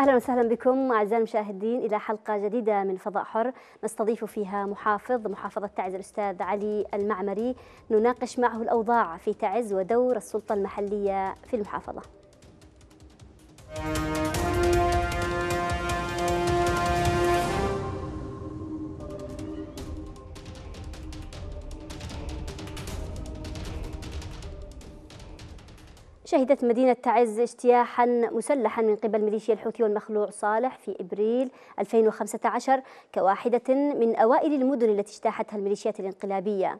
اهلا وسهلا بكم اعزائي المشاهدين الى حلقه جديده من فضاء حر نستضيف فيها محافظ محافظه تعز الاستاذ علي المعمري نناقش معه الاوضاع في تعز ودور السلطه المحليه في المحافظه. شهدت مدينة تعز اجتياحا مسلحا من قبل ميليشيا الحوثي والمخلوع صالح في إبريل 2015 كواحدة من أوائل المدن التي اجتاحتها الميليشيات الانقلابية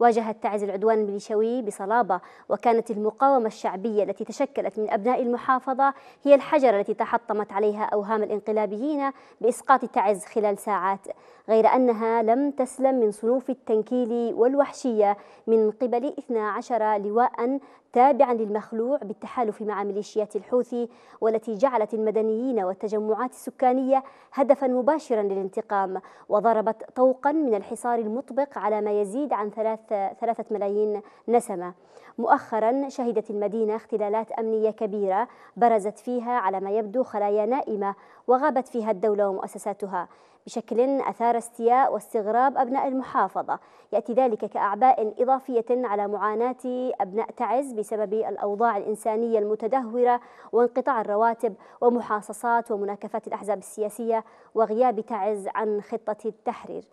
واجهت تعز العدوان الميليشيوي بصلابة وكانت المقاومة الشعبية التي تشكلت من أبناء المحافظة هي الحجرة التي تحطمت عليها أوهام الانقلابيين بإسقاط تعز خلال ساعات غير أنها لم تسلم من صنوف التنكيل والوحشية من قبل 12 لواء تابعا للمخلوع بالتحالف مع ميليشيات الحوثي والتي جعلت المدنيين والتجمعات السكانية هدفا مباشرا للانتقام وضربت طوقا من الحصار المطبق على ما يزيد عن ثلاث ثلاثة ملايين نسمة مؤخرا شهدت المدينة اختلالات أمنية كبيرة برزت فيها على ما يبدو خلايا نائمة وغابت فيها الدولة ومؤسساتها بشكل أثار استياء واستغراب أبناء المحافظة يأتي ذلك كأعباء إضافية على معاناة أبناء تعز بسبب الأوضاع الإنسانية المتدهورة وانقطاع الرواتب ومحاصصات ومناكفات الأحزاب السياسية وغياب تعز عن خطة التحرير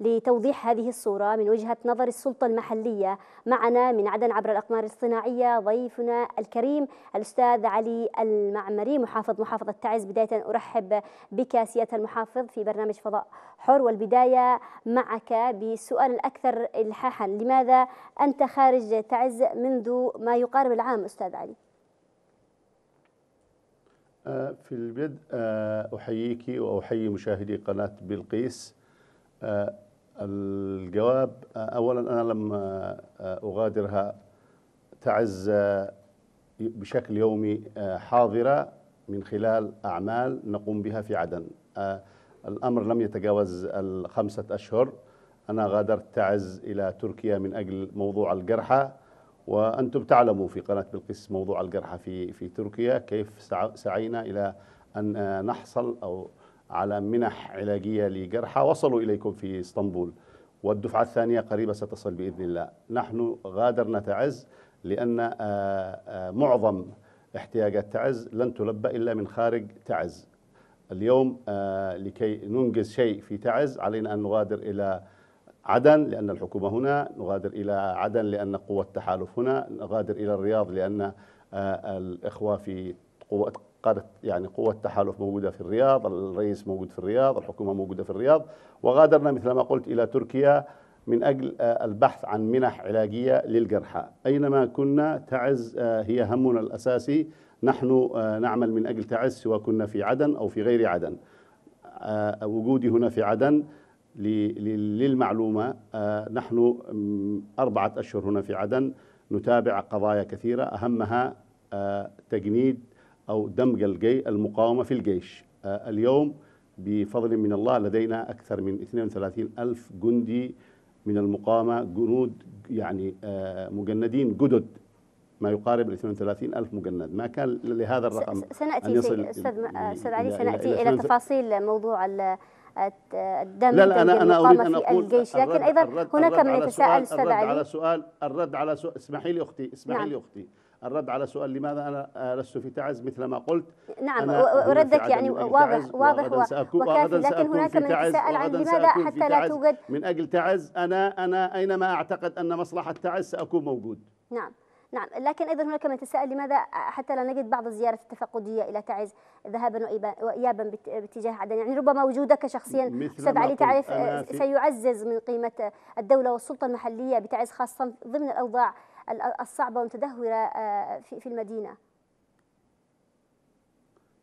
لتوضيح هذه الصورة من وجهة نظر السلطة المحلية معنا من عدن عبر الأقمار الصناعية ضيفنا الكريم الأستاذ علي المعمري محافظ محافظة تعز بداية أرحب بك سيادة المحافظ في برنامج فضاء حر والبداية معك بسؤال الأكثر إلحاحا لماذا أنت خارج تعز منذ ما يقارب العام أستاذ علي آه، في البدء آه، أحييك وأحيي مشاهدي قناة بلقيس آه، الجواب اولا انا لما اغادرها تعز بشكل يومي حاضره من خلال اعمال نقوم بها في عدن الامر لم يتجاوز الخمسه اشهر انا غادرت تعز الى تركيا من اجل موضوع الجرحى وانتم تعلموا في قناه بلقيس موضوع الجرحى في في تركيا كيف سعينا الى ان نحصل او على منح علاجية لجرحى وصلوا إليكم في اسطنبول والدفعة الثانية قريبة ستصل بإذن الله نحن غادرنا تعز لأن آه، آه، معظم احتياجات تعز لن تلبى إلا من خارج تعز اليوم آه، لكي ننجز شيء في تعز علينا أن نغادر إلى عدن لأن الحكومة هنا نغادر إلى عدن لأن قوة التحالف هنا نغادر إلى الرياض لأن الإخوة في قوة قادة يعني قوة تحالف موجودة في الرياض الرئيس موجود في الرياض الحكومة موجودة في الرياض وغادرنا مثل ما قلت إلى تركيا من أجل آه، البحث عن منح علاجية للجرحى أينما كنا تعز آه، هي همنا الأساسي نحن آه، نعمل من أجل تعز سواء كنا في عدن أو في غير عدن وجودي هنا في عدن للمعلومة نحن أربعة أشهر هنا في عدن نتابع قضايا كثيرة أهمها تجنيد أو دمج الجي المقاومة في الجيش آه، اليوم بفضل من الله لدينا أكثر من 32 ألف جندي من المقاومة جنود يعني آه، مجندين جدد ما يقارب ال 32 ألف مجند ما كان لهذا الرقم سنأتي أستاذ علي سنأتي إلى تفاصيل موضوع الدم لا لا أنا, أنا أريد أن أقول الجيش لكن أيضا هناك من يتساءل أستاذ علي الرد على سؤال الرد على سؤال اسمحي لي أختي اسمحي نعم. لي أختي الرد على سؤال لماذا انا لست في تعز مثل ما قلت نعم وردك يعني واضح واضح وكافي لكن هناك من يتساءل عن لماذا حتى لا توجد من اجل تعز انا انا اينما اعتقد ان مصلحه تعز ساكون موجود نعم نعم لكن ايضا هناك من يتساءل لماذا حتى لا نجد بعض الزيارات التفقديه الى تعز ذهابا وايابا باتجاه عدن يعني ربما وجودك شخصيا استاذ علي تعرف سيعزز من قيمه الدوله والسلطه المحليه بتعز خاصه ضمن الاوضاع الصعبة والمتدهورة آه، في المدينة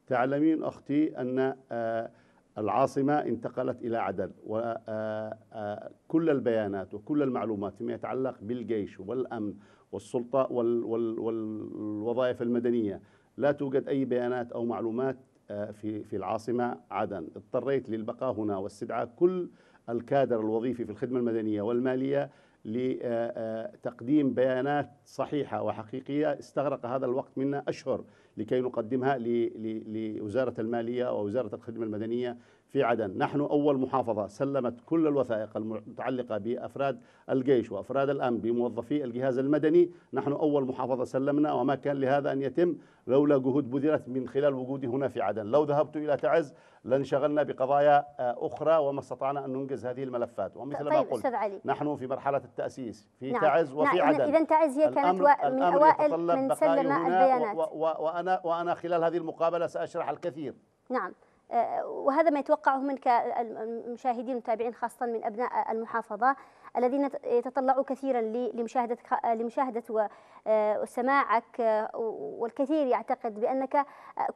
تعلمين أختي أن آه، العاصمة انتقلت إلى عدن وكل آه، البيانات وكل المعلومات فيما يتعلق بالجيش والأمن والسلطة والوظائف المدنية لا توجد أي بيانات أو معلومات في في العاصمة عدن اضطريت للبقاء هنا واستدعاء كل الكادر الوظيفي في الخدمة المدنية والمالية لتقديم بيانات صحيحة وحقيقية استغرق هذا الوقت منا أشهر لكي نقدمها لوزارة المالية ووزارة الخدمة المدنية في عدن نحن أول محافظة سلمت كل الوثائق المتعلقة بأفراد الجيش وأفراد الأمن بموظفي الجهاز المدني نحن أول محافظة سلمنا وما كان لهذا أن يتم لولا جهود بذلت من خلال وجودي هنا في عدن لو ذهبت إلى تعز لانشغلنا بقضايا آه، أخرى وما استطعنا أن ننجز هذه الملفات ومثل طيب ما قلت علي. نحن في مرحلة التأسيس في نعم. تعز وفي نعم. عدن إذا تعز هي كانت من أوائل من سلم البيانات وأنا, وأنا خلال هذه المقابلة سأشرح الكثير نعم وهذا ما يتوقعه منك المشاهدين المتابعين خاصة من أبناء المحافظة الذين يتطلعوا كثيرا لمشاهدة لمشاهدة آه، وسماعك آه، والكثير يعتقد بأنك آه،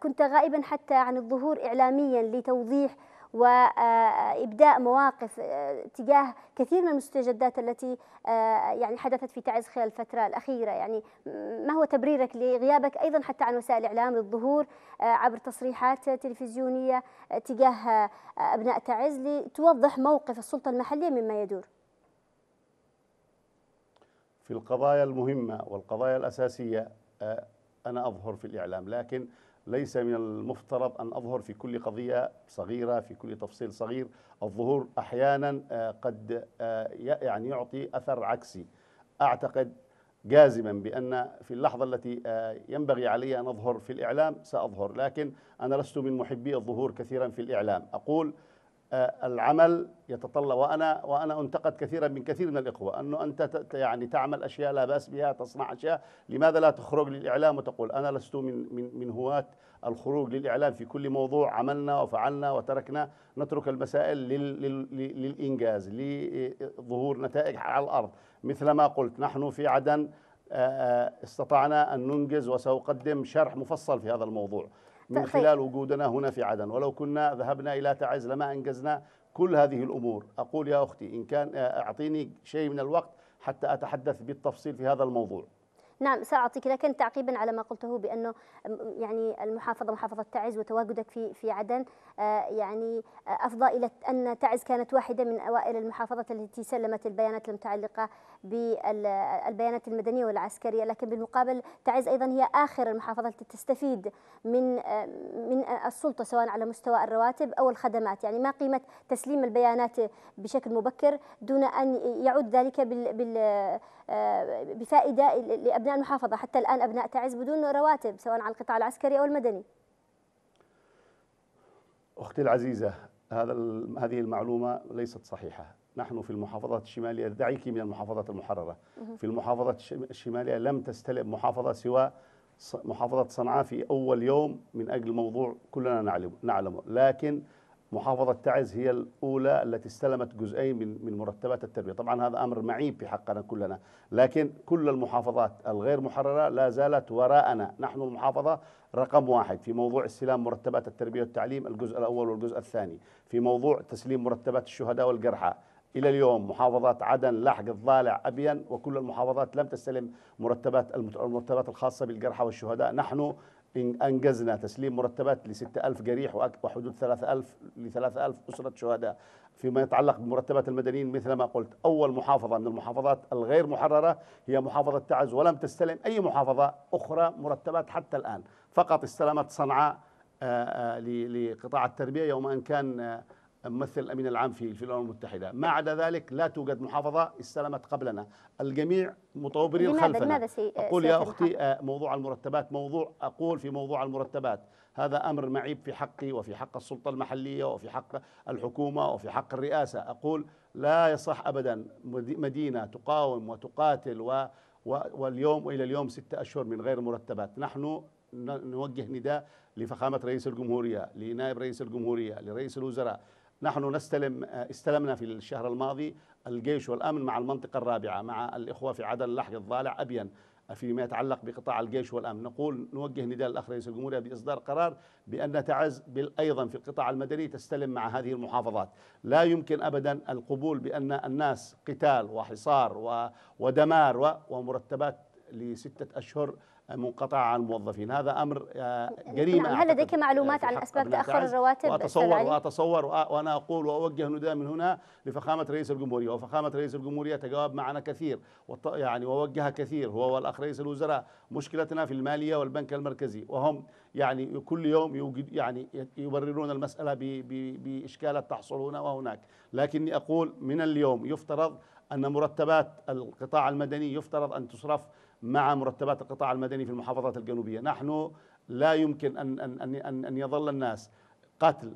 كنت غائبا حتى عن الظهور إعلاميا لتوضيح وابداء مواقف آه، تجاه كثير من المستجدات التي آه، يعني حدثت في تعز خلال الفتره الاخيره يعني ما هو تبريرك لغيابك ايضا حتى عن وسائل الاعلام للظهور آه، عبر تصريحات تلفزيونيه تجاه ابناء تعز لتوضح موقف السلطه المحليه مما يدور في القضايا المهمه والقضايا الاساسيه انا اظهر في الاعلام لكن ليس من المفترض أن أظهر في كل قضية صغيرة في كل تفصيل صغير الظهور أحيانا آه، قد آه، يعني يعطي أثر عكسي أعتقد جازما بأن في اللحظة التي آه، ينبغي علي أن أظهر في الإعلام سأظهر لكن أنا لست من محبي الظهور كثيرا في الإعلام أقول العمل يتطلب وانا وانا انتقد كثيرا من كثير من الاخوه انه انت يعني تعمل اشياء لا باس بها تصنع اشياء لماذا لا تخرج للاعلام وتقول انا لست من من من هواه الخروج للاعلام في كل موضوع عملنا وفعلنا وتركنا نترك المسائل لل لل للانجاز لظهور نتائج على الارض مثل ما قلت نحن في عدن استطعنا ان ننجز وساقدم شرح مفصل في هذا الموضوع من طيب. خلال وجودنا هنا في عدن ولو كنا ذهبنا إلى تعز لما أنجزنا كل هذه الأمور أقول يا أختي إن كان آه، أعطيني شيء من الوقت حتى أتحدث بالتفصيل في هذا الموضوع نعم ساعطيك لكن تعقيبا على ما قلته بانه يعني المحافظه محافظه تعز وتواجدك في في عدن آه، يعني آه، أفضى إلى أن تعز كانت واحدة من أوائل المحافظات التي سلمت البيانات المتعلقة بالبيانات المدنية والعسكرية لكن بالمقابل تعز أيضا هي آخر المحافظات التي تستفيد من آه، من السلطة سواء على مستوى الرواتب أو الخدمات يعني ما قيمة تسليم البيانات بشكل مبكر دون أن يعود ذلك بال, بال بفائدة لأبناء المحافظة حتى الآن أبناء تعز بدون رواتب سواء على القطاع العسكري أو المدني أختي العزيزة هذا هذه المعلومة ليست صحيحة نحن في المحافظة الشمالية دعيك من المحافظة المحررة في المحافظة الشمالية لم تستلب محافظة سوى محافظة صنعاء في أول يوم من أجل موضوع كلنا نعلم نعلمه لكن محافظة تعز هي الأولى التي استلمت جزئين من من مرتبات التربية طبعا هذا أمر معيب في حقنا كلنا لكن كل المحافظات الغير محررة لا زالت وراءنا نحن المحافظة رقم واحد في موضوع استلام مرتبات التربية والتعليم الجزء الأول والجزء الثاني في موضوع تسليم مرتبات الشهداء والجرحى إلى اليوم محافظات عدن لحق الضالع أبين وكل المحافظات لم تستلم مرتبات المرتبات الخاصة بالجرحى والشهداء نحن أنجزنا تسليم مرتبات لستة ألف جريح وحدود ثلاثة ألف لثلاثة ألف أسرة شهداء فيما يتعلق بمرتبات المدنيين مثل ما قلت أول محافظة من المحافظات الغير محررة هي محافظة تعز ولم تستلم أي محافظة أخرى مرتبات حتى الآن فقط استلمت صنعاء لقطاع التربية يوم أن كان ممثل الامين العام في في الامم المتحده ما عدا ذلك لا توجد محافظه استلمت قبلنا الجميع متوبرين لماذا خلفنا لماذا سي اقول سي يا اختي آه، موضوع المرتبات موضوع اقول في موضوع المرتبات هذا امر معيب في حقي وفي حق السلطه المحليه وفي حق الحكومه وفي حق الرئاسه اقول لا يصح ابدا مدينه تقاوم وتقاتل و واليوم والى اليوم ستة اشهر من غير مرتبات نحن نوجه نداء لفخامه رئيس الجمهوريه لنائب رئيس الجمهوريه لرئيس الوزراء نحن نستلم آه، استلمنا في الشهر الماضي الجيش والأمن مع المنطقة الرابعة مع الإخوة في عدن لحق الضالع أبين فيما يتعلق بقطاع الجيش والأمن نقول نوجه نداء الأخ رئيس الجمهورية بإصدار قرار بأن تعز أيضا في القطاع المدني تستلم مع هذه المحافظات لا يمكن أبدا القبول بأن الناس قتال وحصار ودمار ومرتبات لستة أشهر منقطعة عن الموظفين هذا أمر جريمة آه، نعم. هل لديك معلومات يعني عن أسباب تأخر الرواتب وأتصور وأتصور وأنا أقول وأوجه نداء من هنا لفخامة رئيس الجمهورية وفخامة رئيس الجمهورية تجاوب معنا كثير يعني ووجه كثير هو والأخ رئيس الوزراء مشكلتنا في المالية والبنك المركزي وهم يعني كل يوم يوجد يعني يبررون المسألة بإشكالات تحصل هنا وهناك لكني أقول من اليوم يفترض أن مرتبات القطاع المدني يفترض أن تصرف مع مرتبات القطاع المدني في المحافظات الجنوبية نحن لا يمكن أن, أن, أن, أن يظل الناس قتل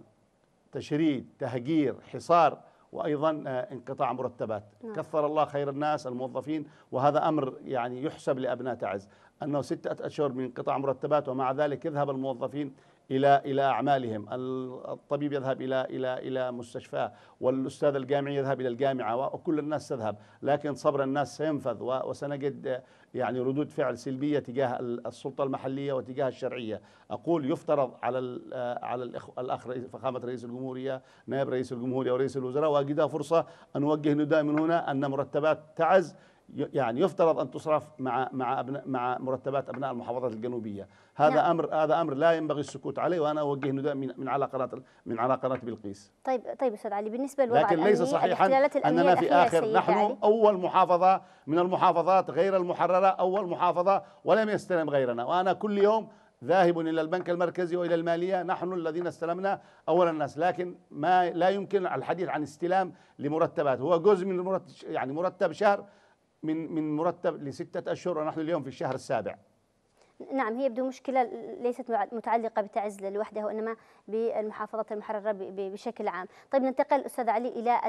تشريد تهجير حصار وايضا آه، انقطاع مرتبات نعم. كثر الله خير الناس الموظفين وهذا امر يعني يحسب لابناء تعز انه سته اشهر من انقطاع مرتبات ومع ذلك يذهب الموظفين الى الى اعمالهم، الطبيب يذهب الى الى الى مستشفاه، والاستاذ الجامعي يذهب الى الجامعه وكل الناس تذهب، لكن صبر الناس سينفذ وسنجد يعني ردود فعل سلبيه تجاه السلطه المحليه وتجاه الشرعيه، اقول يفترض على على الاخ فخامه رئيس الجمهوريه، نائب رئيس الجمهوريه ورئيس الوزراء واجدها فرصه ان اوجه نداء من هنا ان مرتبات تعز يعني يفترض ان تصرف مع مع أبناء مع مرتبات ابناء المحافظات الجنوبيه هذا نعم. امر هذا امر لا ينبغي السكوت عليه وانا اوجه نداء من من على قناه من على قناه بلقيس طيب طيب استاذ علي بالنسبه للوضع لكن ليس صحيحا اننا في اخر نحن علي. اول محافظه من المحافظات غير المحرره اول محافظه ولم يستلم غيرنا وانا كل يوم ذاهب الى البنك المركزي والى الماليه نحن الذين استلمنا اول الناس لكن ما لا يمكن الحديث عن استلام لمرتبات هو جزء من المرتب يعني مرتب شهر من من مرتب لستة أشهر ونحن اليوم في الشهر السابع نعم هي بدون مشكلة ليست متعلقة بتعز لوحدها وإنما بالمحافظات المحررة بشكل عام طيب ننتقل أستاذ علي إلى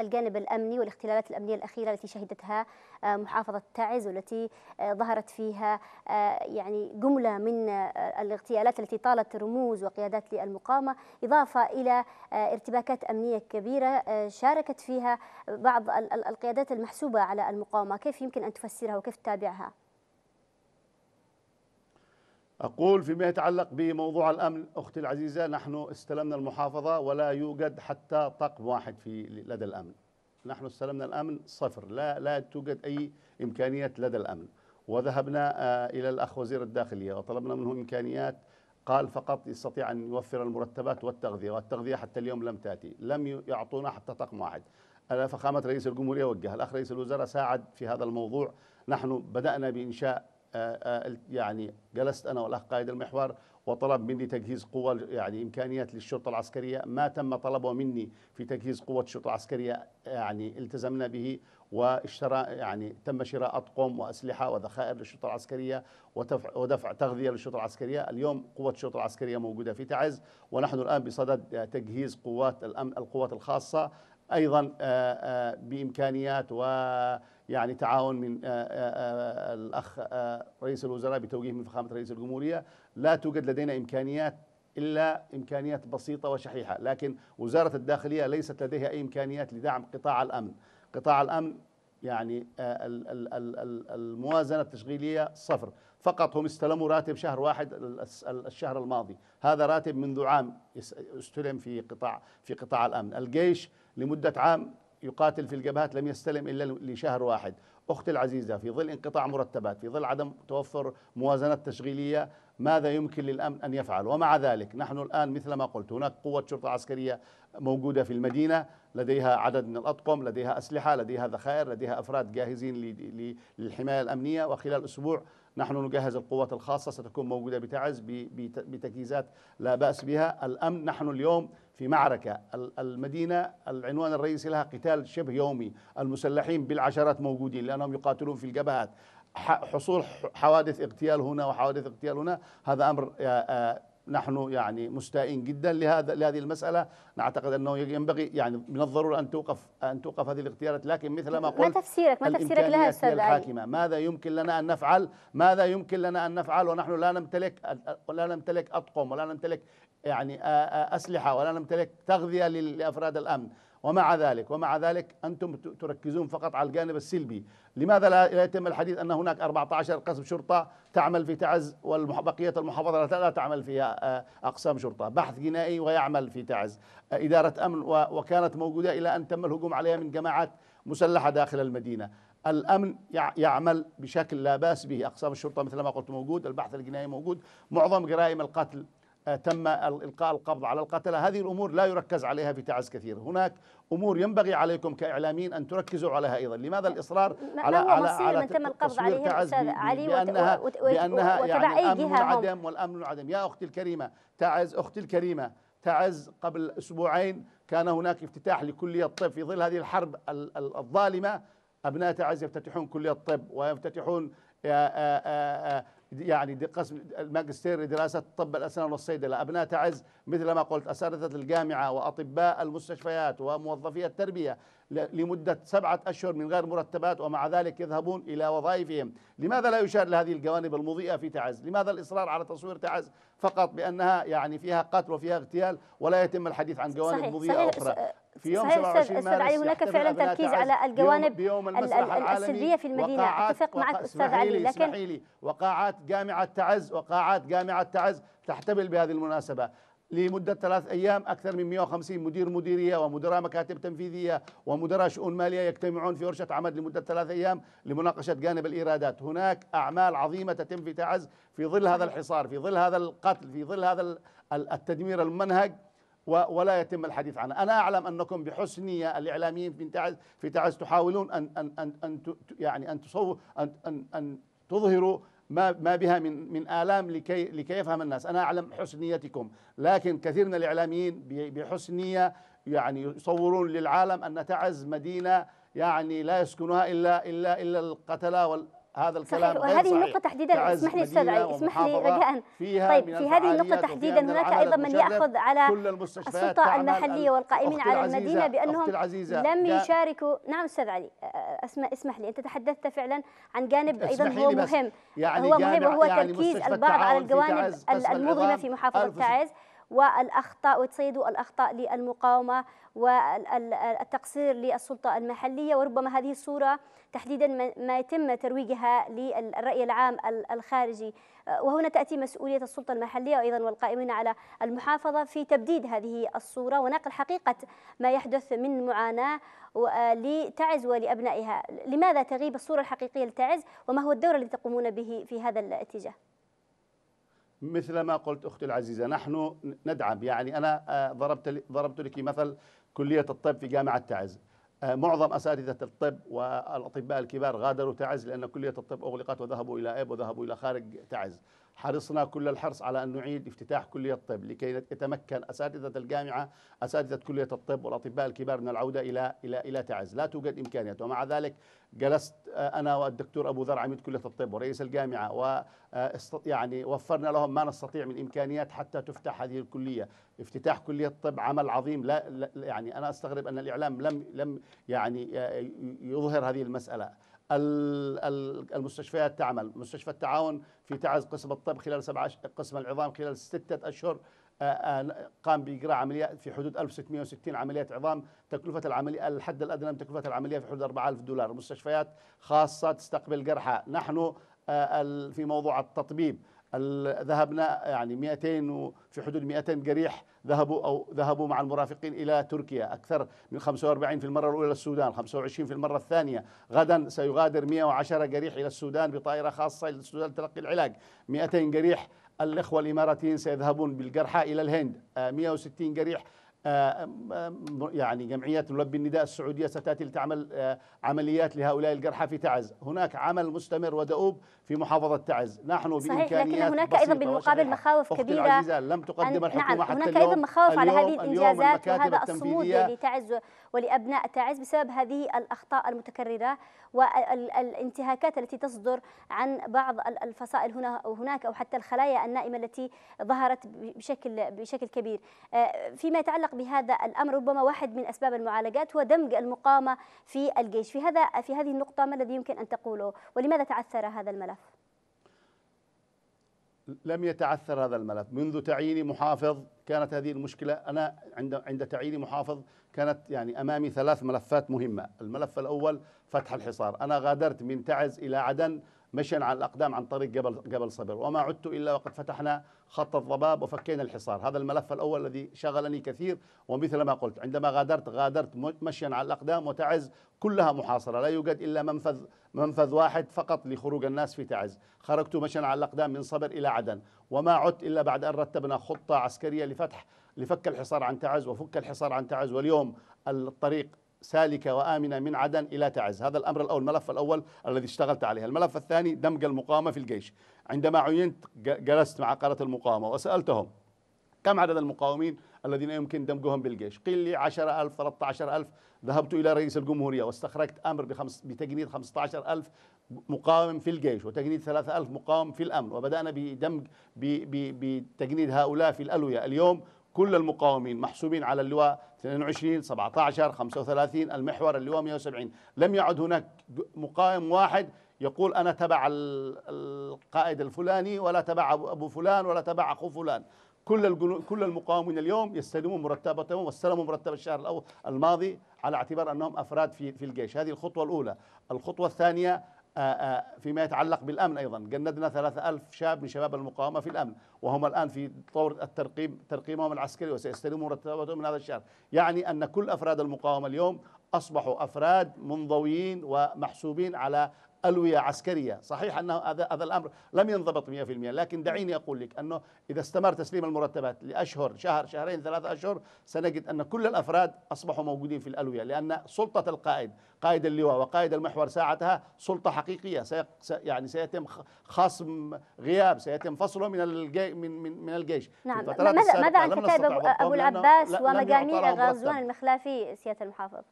الجانب الأمني والاختلالات الأمنية الأخيرة التي شهدتها آه، محافظة تعز والتي آه، ظهرت فيها آه، يعني جملة من الاغتيالات التي طالت رموز وقيادات للمقاومة إضافة إلى ارتباكات أمنية كبيرة شاركت فيها بعض القيادات المحسوبة على المقاومة كيف يمكن أن تفسرها وكيف تتابعها؟ أقول فيما يتعلق بموضوع الأمن أختي العزيزة نحن استلمنا المحافظة ولا يوجد حتى طقم واحد في لدى الأمن نحن استلمنا الأمن صفر لا, لا توجد أي إمكانية لدى الأمن وذهبنا آه، إلى الأخ وزير الداخلية وطلبنا منه إمكانيات قال فقط يستطيع أن يوفر المرتبات والتغذية والتغذية حتى اليوم لم تأتي لم يعطونا حتى طقم واحد فخامة رئيس الجمهورية وجه الأخ رئيس الوزراء ساعد في هذا الموضوع نحن بدأنا بإنشاء آه، آه، يعني جلست انا والاخ قائد المحور وطلب مني تجهيز قوى يعني امكانيات للشرطه العسكريه ما تم طلبه مني في تجهيز قوه الشرطه العسكريه يعني التزمنا به واشترى يعني تم شراء اطقم واسلحه وذخائر للشرطه العسكريه ودفع, ودفع تغذيه للشرطه العسكريه، اليوم قوه الشرطه العسكريه موجوده في تعز ونحن الان بصدد آه، تجهيز قوات الامن القوات الخاصه ايضا بامكانيات و يعني تعاون من آه، آه، آه، الأخ رئيس الوزراء بتوجيه من فخامة رئيس الجمهورية لا توجد لدينا إمكانيات إلا إمكانيات بسيطة وشحيحة لكن وزارة الداخلية ليست لديها أي إمكانيات لدعم قطاع الأمن قطاع الأمن يعني الموازنة التشغيلية صفر فقط هم استلموا راتب شهر واحد الشهر الماضي هذا راتب منذ عام استلم في قطاع في قطاع الأمن الجيش لمدة عام يقاتل في الجبهات لم يستلم إلا لشهر واحد أختي العزيزة في ظل انقطاع مرتبات في ظل عدم توفر موازنات تشغيلية ماذا يمكن للأمن أن يفعل ومع ذلك نحن الآن مثل ما قلت هناك قوة شرطة عسكرية موجودة في المدينة لديها عدد من الأطقم لديها أسلحة لديها ذخائر لديها أفراد جاهزين للحماية الأمنية وخلال أسبوع نحن نجهز القوات الخاصة ستكون موجودة بتعز بتجهيزات لا بأس بها الأمن نحن اليوم في معركة المدينة العنوان الرئيسي لها قتال شبه يومي المسلحين بالعشرات موجودين لأنهم يقاتلون في الجبهات حصول حوادث اغتيال هنا وحوادث اغتيال هنا هذا أمر آه، آه، نحن يعني مستائين جدا لهذا لهذه المسألة نعتقد أنه ينبغي يعني من الضرورة أن توقف أن توقف هذه الاختيارات لكن مثل ما قلت ما تفسيرك ما تفسيرك لها أستاذ علي ماذا يمكن لنا أن نفعل ماذا يمكن لنا أن نفعل ونحن لا نمتلك لا نمتلك أطقم ولا نمتلك يعني أسلحة ولا نمتلك تغذية لأفراد الأمن ومع ذلك ومع ذلك أنتم تركزون فقط على الجانب السلبي لماذا لا يتم الحديث أن هناك 14 قسم شرطة تعمل في تعز وبقية المحافظة لا تعمل فيها آه، أقسام شرطة بحث جنائي ويعمل في تعز آه، إدارة أمن وكانت موجودة إلى أن تم الهجوم عليها من جماعات مسلحة داخل المدينة الامن يعمل بشكل لا باس به اقسام الشرطه مثل ما قلت موجود البحث الجنائي موجود معظم جرائم القتل آه، تم إلقاء القبض على القتلة هذه الأمور لا يركز عليها بتعز كثير هناك أمور ينبغي عليكم كإعلاميين أن تركزوا عليها أيضا لماذا الإصرار على على على تم القبض لأنها لأنها علي بأنها, وت... بأنها يعني الأمن العدم والأمن العدم يا أختي الكريمة تعز أختي الكريمة تعز قبل أسبوعين كان هناك افتتاح لكلية الطب في ظل هذه الحرب الظالمة أبناء تعز يفتتحون كلية الطب ويفتتحون آه، آه، يعني قسم الماجستير لدراسة طب الأسنان والصيدلة أبناء تعز مثل ما قلت أساتذة الجامعة وأطباء المستشفيات وموظفي التربية لمدة سبعة أشهر من غير مرتبات ومع ذلك يذهبون إلى وظائفهم لماذا لا يشار لهذه الجوانب المضيئة في تعز لماذا الإصرار على تصوير تعز فقط بأنها يعني فيها قتل وفيها اغتيال ولا يتم الحديث عن جوانب صحيح مضيئة صحيح أخرى في يوم 27 مارس علي هناك فعلا تركيز على الجوانب بيوم السلبيه في المدينه اتفق معك استاذ علي لكن وقاعات جامعه تعز وقاعات جامعه تعز تحتمل بهذه المناسبه لمدة ثلاث أيام أكثر من 150 مدير مديرية ومدراء مكاتب تنفيذية ومدراء شؤون مالية يجتمعون في ورشة عمل لمدة ثلاث أيام لمناقشة جانب الإيرادات هناك أعمال عظيمة تتم في تعز في ظل هذا الحصار في ظل هذا القتل في ظل هذا التدمير المنهج ولا يتم الحديث عنه أنا أعلم أنكم بحسن نيه الإعلاميين في تعز في تعز تحاولون أن أن أن, أن يعني أن تصور أن أن, أن تظهروا ما ما بها من من آلام لكي لكي يفهم الناس أنا أعلم حسنيتكم، لكن كثير من الإعلاميين بحسنيه يعني يصورون للعالم أن تعز مدينة يعني لا يسكنها إلا إلا إلا القتله هذا الكلام صحيح وهذه النقطة تحديدا اسمح لي استاذ علي اسمح لي رجاء طيب في هذه النقطة تحديدا هناك ايضا من ياخذ على السلطة المحلية والقائمين على المدينة بانهم لم يشاركوا نعم استاذ علي اسمع اسمح لي انت تحدثت فعلا عن جانب ايضا هو مهم يعني هو مهم وهو يعني تركيز البعض على الجوانب المظلمة في محافظة تعز والاخطاء وتصيد الاخطاء للمقاومه والتقصير للسلطه المحليه وربما هذه الصوره تحديدا ما يتم ترويجها للرأي العام الخارجي آه، وهنا تأتي مسؤولية السلطة المحلية وأيضا والقائمين على المحافظة في تبديد هذه الصورة ونقل حقيقة ما يحدث من معاناة آه، لتعز ولأبنائها لماذا تغيب الصورة الحقيقية لتعز وما هو الدور الذي تقومون به في هذا الاتجاه مثل ما قلت أختي العزيزة نحن ندعم يعني أنا آه، ضربت ضربت لك مثل كلية الطب في جامعة تعز آه، معظم أساتذة الطب والأطباء الكبار غادروا تعز لأن كلية الطب أغلقت وذهبوا إلى إب وذهبوا إلى خارج تعز حرصنا كل الحرص على أن نعيد افتتاح كلية الطب لكي يتمكن أساتذة الجامعة أساتذة كلية الطب والأطباء الكبار من العودة إلى إلى إلى تعز لا توجد إمكانيات ومع ذلك جلست آه، أنا والدكتور أبو ذر عميد كلية الطب ورئيس الجامعة و آه، يعني وفرنا لهم ما نستطيع من إمكانيات حتى تفتح هذه الكلية افتتاح كلية الطب عمل عظيم لا, لا يعني أنا أستغرب أن الإعلام لم لم يعني آه، يظهر هذه المسألة المستشفيات تعمل مستشفى التعاون في تعز قسم الطب خلال سبعة قسم العظام خلال ستة أشهر آه، آه، قام بإجراء عمليات في حدود 1660 عملية عظام تكلفة العملية الحد الأدنى من تكلفة العملية في حدود 4000 دولار مستشفيات خاصة تستقبل جرحى نحن آه، في موضوع التطبيب ذهبنا يعني 200 في حدود 200 جريح ذهبوا او ذهبوا مع المرافقين الى تركيا اكثر من 45 في المره الاولى للسودان 25 في المره الثانيه غدا سيغادر 110 جريح الى السودان بطائره خاصه للسودان تلقي العلاج 200 جريح الاخوه الاماراتيين سيذهبون بالجرحى الى الهند 160 آه، جريح آه، آه، يعني جمعية ملبي النداء السعودية ستأتي لتعمل آه، عمليات لهؤلاء الجرحى في تعز هناك عمل مستمر ودؤوب في محافظة تعز نحن صحيح لكن هناك أيضا بالمقابل مخاوف كبيرة لم تقدم الحكومة نعم حتى هناك أيضا مخاوف على هذه الإنجازات وهذا الصمود لتعز ولأبناء تعز بسبب هذه الأخطاء المتكررة والانتهاكات التي تصدر عن بعض الفصائل هنا أو هناك أو حتى الخلايا النائمة التي ظهرت بشكل بشكل كبير آه، فيما يتعلق بهذا الأمر ربما واحد من أسباب المعالجات هو دمج المقاومه في الجيش في هذا في هذه النقطة ما الذي يمكن أن تقوله ولماذا تعثر هذا الملف؟ لم يتعثر هذا الملف منذ تعييني محافظ كانت هذه المشكلة أنا عند عند تعييني محافظ كانت يعني أمامي ثلاث ملفات مهمة الملف الأول فتح الحصار أنا غادرت من تعز إلى عدن مشيا على الأقدام عن طريق جبل جبل صبر وما عدت إلا وقد فتحنا خط الضباب وفكينا الحصار هذا الملف الأول الذي شغلني كثير ومثل ما قلت عندما غادرت غادرت مشيا على الأقدام وتعز كلها محاصرة لا يوجد إلا منفذ منفذ واحد فقط لخروج الناس في تعز خرجت مشيا على الأقدام من صبر إلى عدن وما عدت إلا بعد أن رتبنا خطة عسكرية لفتح لفك الحصار عن تعز وفك الحصار عن تعز واليوم الطريق سالكة وآمنة من عدن إلى تعز هذا الأمر الأول الملف الأول الذي اشتغلت عليه الملف الثاني دمج المقاومة في الجيش عندما عينت جلست مع قادة المقاومة وسألتهم كم عدد المقاومين الذين يمكن دمجهم بالجيش قيل لي 10000 13000 ذهبت إلى رئيس الجمهورية واستخرجت أمر بخمس بتجنيد 15000 مقاوم في الجيش وتجنيد 3000 مقاوم في الأمن وبدأنا بدمج بتجنيد هؤلاء في الألوية اليوم كل المقاومين محسوبين على اللواء 22 17 35 المحور اللواء 170 لم يعد هناك مقاوم واحد يقول أنا تبع القائد الفلاني ولا تبع أبو فلان ولا تبع أخو فلان كل كل المقاومين اليوم يستلمون مرتباتهم واستلموا مرتب الشهر الاول الماضي على اعتبار انهم افراد في في الجيش، هذه الخطوه الاولى، الخطوه الثانيه فيما يتعلق بالامن ايضا، جندنا 3000 شاب من شباب المقاومه في الامن، وهم الان في طور الترقيم ترقيمهم العسكري وسيستلموا مرتباتهم من هذا الشهر، يعني ان كل افراد المقاومه اليوم اصبحوا افراد منضويين ومحسوبين على ألوية عسكرية صحيح أن هذا هذا الأمر لم ينضبط 100% لكن دعيني أقول لك أنه إذا استمر تسليم المرتبات لأشهر شهر شهرين ثلاثة أشهر سنجد أن كل الأفراد أصبحوا موجودين في الألوية لأن سلطة القائد قائد اللواء وقائد المحور ساعتها سلطة حقيقية سي يعني سيتم خصم غياب سيتم فصله من الجي من من, من الجيش نعم ماذا ماذا عن كتاب أبو العباس ومجاميع غزوان المخلافي سيادة المحافظ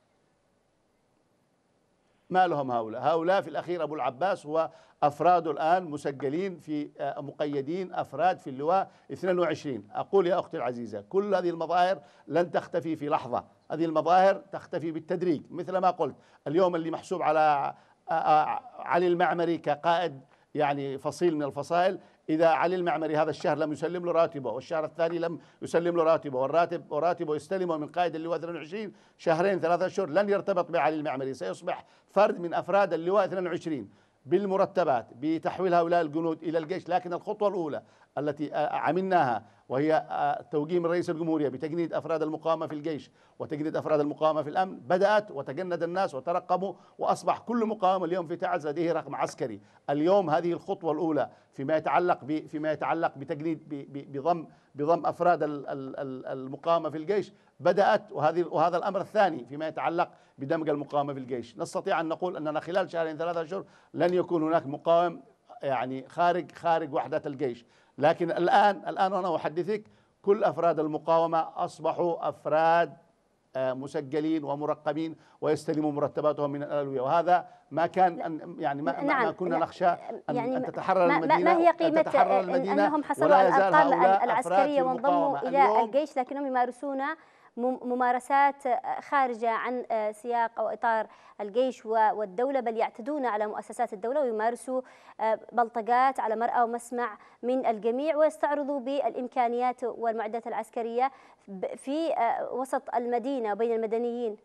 ما لهم هؤلاء هؤلاء في الأخير أبو العباس هو أفراد الآن مسجلين في آه، مقيدين أفراد في اللواء 22 أقول يا أختي العزيزة كل هذه المظاهر لن تختفي في لحظة هذه المظاهر تختفي بالتدريج مثل ما قلت اليوم اللي محسوب على آه، آه، علي المعمري كقائد يعني فصيل من الفصائل إذا علي المعمري هذا الشهر لم يسلم له راتبه والشهر الثاني لم يسلم له راتبه والراتب وراتبه يستلمه من قائد اللواء 22 شهرين ثلاثة أشهر لن يرتبط بعلي المعمري سيصبح فرد من أفراد اللواء 22 بالمرتبات بتحويل هؤلاء الجنود إلى الجيش لكن الخطوة الأولى التي عملناها وهي توجيه من رئيس الجمهورية بتجنيد أفراد المقاومة في الجيش وتجنيد أفراد المقاومة في الأمن بدأت وتجند الناس وترقبوا وأصبح كل مقاوم اليوم في تعز لديه رقم عسكري اليوم هذه الخطوة الأولى فيما يتعلق فيما يتعلق بتجنيد بضم بضم أفراد المقاومة في الجيش بدأت وهذه وهذا الأمر الثاني فيما يتعلق بدمج المقاومة في الجيش نستطيع أن نقول أننا خلال شهرين ثلاثة أشهر لن يكون هناك مقاوم يعني خارج خارج وحدات الجيش لكن الآن الآن أنا أحدثك كل أفراد المقاومة أصبحوا أفراد آه، مسجلين ومرقمين ويستلموا مرتباتهم من الألوية وهذا ما كان يعني ما, نعم ما كنا نخشى أن, يعني تتحرر المدينة ما هي قيمة أن المدينة أنهم حصلوا على الارقام العسكرية وانضموا إلى الجيش لكنهم يمارسون ممارسات آه، خارجة عن آه، سياق أو إطار الجيش والدولة بل يعتدون على مؤسسات الدولة ويمارسوا آه، بلطجات على مرأى ومسمع من الجميع ويستعرضوا بالإمكانيات والمعدات العسكرية في وسط المدينة وبين المدنيين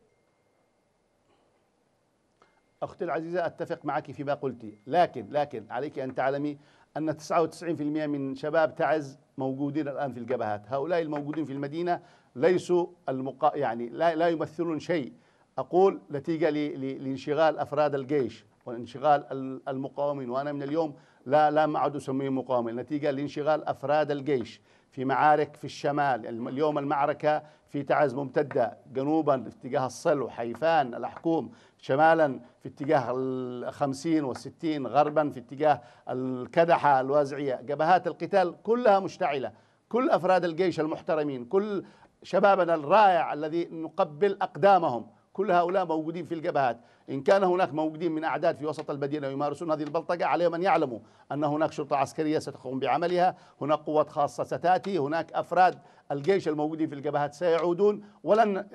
أختي العزيزة أتفق معك فيما قلتي لكن لكن عليك أن تعلمي أن 99% من شباب تعز موجودين الآن في الجبهات هؤلاء الموجودين في المدينة ليسوا المقا يعني لا, لا يمثلون شيء أقول نتيجة لانشغال أفراد الجيش وانشغال المقاومين وأنا من اليوم لا لا ما عاد أسميهم مقاومين نتيجة لانشغال أفراد الجيش في معارك في الشمال اليوم المعركة في تعز ممتدة جنوبا في اتجاه الصل وحيفان الأحكوم شمالا في اتجاه الخمسين والستين غربا في اتجاه الكدحة الوازعية جبهات القتال كلها مشتعلة كل أفراد الجيش المحترمين كل شبابنا الرائع الذي نقبل أقدامهم كل هؤلاء موجودين في الجبهات إن كان هناك موجودين من أعداد في وسط المدينة يمارسون هذه البلطجة عليهم أن يعلموا أن هناك شرطة عسكرية ستقوم بعملها هناك قوات خاصة ستأتي هناك أفراد الجيش الموجودين في الجبهات سيعودون ولن